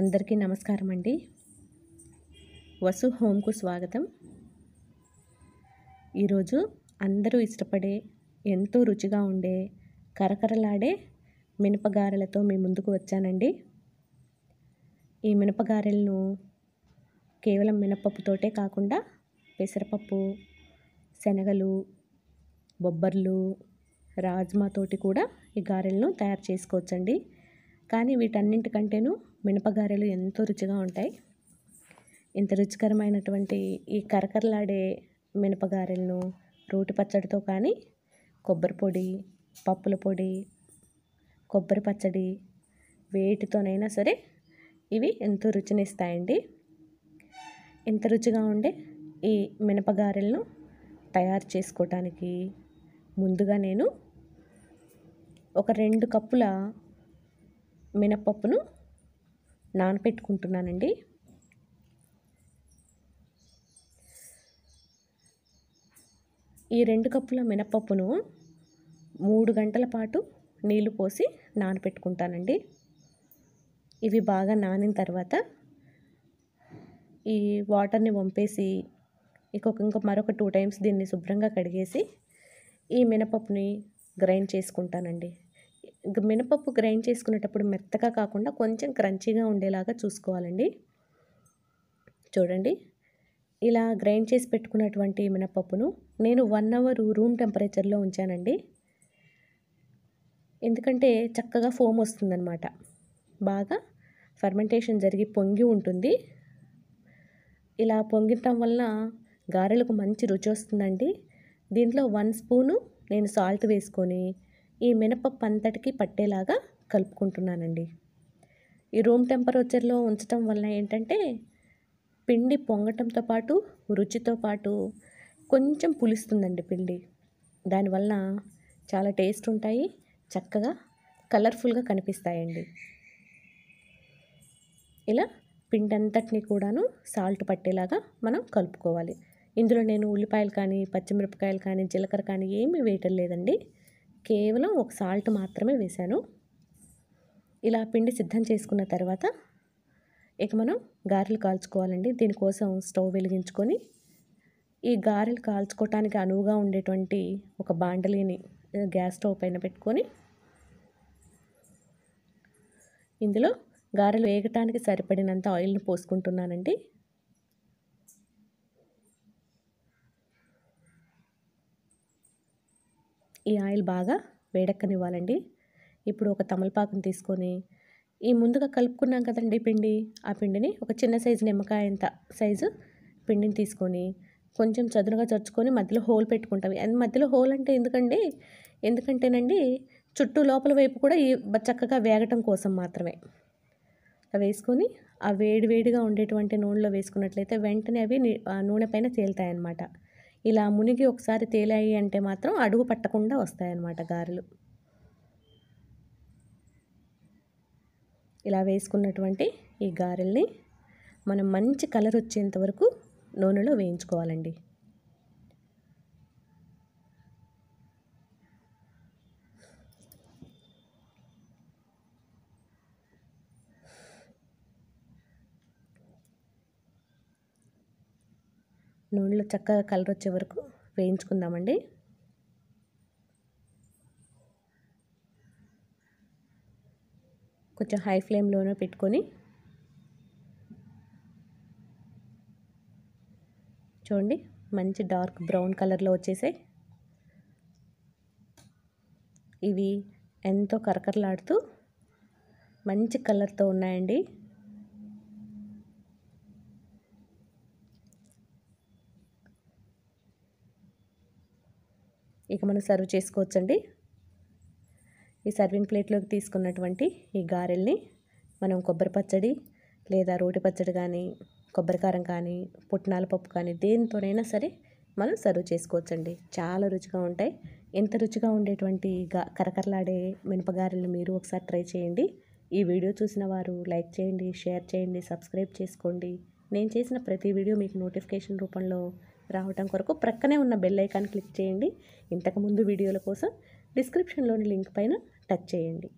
అందరికీ నమస్కారం అండి వసు హోమ్కు స్వాగతం ఈరోజు అందరూ ఇష్టపడే ఎంతో రుచిగా ఉండే కరకరలాడే మినపగారెలతో మీ ముందుకు వచ్చానండి ఈ మినపగారెలను కేవలం మినపప్పుతోటే కాకుండా పెసరపప్పు శనగలు బొబ్బర్లు రాజ్మాతోటి కూడా ఈ గారెలను తయారు చేసుకోవచ్చండి కానీ వీటన్నింటికంటేనూ మినపగారెలు ఎంతో రుచిగా ఉంటాయి ఇంత రుచికరమైనటువంటి ఈ కరకరలాడే మినపగారెలను రోటి పచ్చడితో కానీ కొబ్బరి పొడి పప్పుల పొడి కొబ్బరి పచ్చడి వేటితోనైనా సరే ఇవి ఎంతో రుచినిస్తాయండి ఇంత రుచిగా ఉండే ఈ మినపగారెలను తయారు చేసుకోవటానికి ముందుగా నేను ఒక రెండు కప్పుల మినపప్పును నానపెట్టుకుంటున్నానండి ఈ రెండు కప్పుల మినపప్పును మూడు గంటల పాటు నీళ్లు పోసి నానపెట్టుకుంటానండి ఇవి బాగా నానిన తర్వాత ఈ వాటర్ని వంపేసి ఇంకొక ఇంకా మరొక టూ టైమ్స్ దీన్ని శుభ్రంగా కడిగేసి ఈ మినపప్పుని గ్రైండ్ చేసుకుంటానండి మినపప్పు గ్రైండ్ చేసుకునేటప్పుడు మెత్తగా కాకుండా కొంచెం క్రంచీగా ఉండేలాగా చూసుకోవాలండి చూడండి ఇలా గ్రైండ్ చేసి పెట్టుకున్నటువంటి మినపప్పును నేను వన్ అవర్ రూమ్ టెంపరేచర్లో ఉంచానండి ఎందుకంటే చక్కగా ఫోమ్ వస్తుందన్నమాట బాగా ఫర్మెంటేషన్ జరిగి పొంగి ఉంటుంది ఇలా పొంగిటం వలన గారెలకు మంచి రుచి వస్తుందండి దీంట్లో వన్ స్పూను నేను సాల్ట్ వేసుకొని ఈ మినపప్పు అంతటికి పట్టేలాగా కలుపుకుంటున్నానండి ఈ రూమ్ టెంపరేచర్లో ఉంచటం వల్ల ఏంటంటే పిండి పొంగటంతో పాటు రుచితో పాటు కొంచెం పులుస్తుందండి పిండి దానివల్ల చాలా టేస్ట్ ఉంటాయి చక్కగా కలర్ఫుల్గా కనిపిస్తాయండి ఇలా పిండి అంతటిని కూడాను సాల్ట్ పట్టేలాగా మనం కలుపుకోవాలి ఇందులో నేను ఉల్లిపాయలు కానీ పచ్చిమిరపకాయలు కానీ జీలకర్ర కానీ ఏమీ వేయటం లేదండి కేవలం ఒక సాల్ట్ మాత్రమే వేశాను ఇలా పిండి సిద్ధం చేసుకున్న తర్వాత ఇక మనం గారెలు కాల్చుకోవాలండి దీనికోసం స్టవ్ వెలిగించుకొని ఈ గారెలు కాల్చుకోవటానికి అనువుగా ఉండేటువంటి ఒక బాండలిని గ్యాస్ స్టవ్ పైన పెట్టుకొని ఇందులో గారెలు వేగటానికి సరిపడినంత ఆయిల్ని పోసుకుంటున్నానండి ఈ ఆయిల్ బాగా వేడెక్కనివ్వాలండి ఇప్పుడు ఒక తమలపాకుని తీసుకొని ఈ ముందుగా కలుపుకున్నాం కదండి పిండి ఆ పిండిని ఒక చిన్న సైజు నిమ్మకాయ అంత సైజు పిండిని తీసుకొని కొంచెం చదునుగా చర్చుకొని మధ్యలో హోల్ పెట్టుకుంటాం అది మధ్యలో హోల్ అంటే ఎందుకండి ఎందుకంటేనండి చుట్టూ లోపల వైపు కూడా ఈ చక్కగా వేగటం కోసం మాత్రమే వేసుకొని ఆ వేడివేడిగా ఉండేటువంటి నూనెలో వేసుకున్నట్లయితే వెంటనే అవి నూనె పైన తేలుతాయన్నమాట ఇలా మునిగి ఒకసారి తేలాయి అంటే మాత్రం అడుగు పట్టకుండా వస్తాయన్నమాట గారెలు ఇలా వేసుకున్నటువంటి ఈ గారెల్ని మనం మంచి కలర్ వచ్చేంత వరకు నూనెలో వేయించుకోవాలండి నూనెలో చక్కగా కలర్ వచ్చే వరకు వేయించుకుందామండి కొంచెం హై ఫ్లేమ్లోనే పెట్టుకొని చూడండి మంచి డార్క్ బ్రౌన్ కలర్లో వచ్చేసాయి ఇవి ఎంతో కరకరలాడుతూ మంచి కలర్తో ఉన్నాయండి ఇక మనం సర్వ్ చేసుకోవచ్చండి ఈ సర్వింగ్ ప్లేట్లోకి తీసుకున్నటువంటి ఈ గారెల్ని మనం కొబ్బరి పచ్చడి లేదా రోటి పచ్చడి కానీ కొబ్బరికారం కానీ పుట్నాల పప్పు కానీ దేనితోనైనా సరే మనం సర్వ్ చేసుకోవచ్చండి చాలా రుచిగా ఉంటాయి ఎంత రుచిగా ఉండేటువంటి గా కరకరలాడే మినపగారెలు మీరు ఒకసారి ట్రై చేయండి ఈ వీడియో చూసిన వారు లైక్ చేయండి షేర్ చేయండి సబ్స్క్రైబ్ చేసుకోండి నేను చేసిన ప్రతి వీడియో మీకు నోటిఫికేషన్ రూపంలో రావటం కొరకు ప్రక్కనే ఉన్న బెల్ ఐకాన్ క్లిక్ చేయండి ఇంతకుముందు వీడియోల కోసం డిస్క్రిప్షన్లోని లింక్ పైన టచ్ చేయండి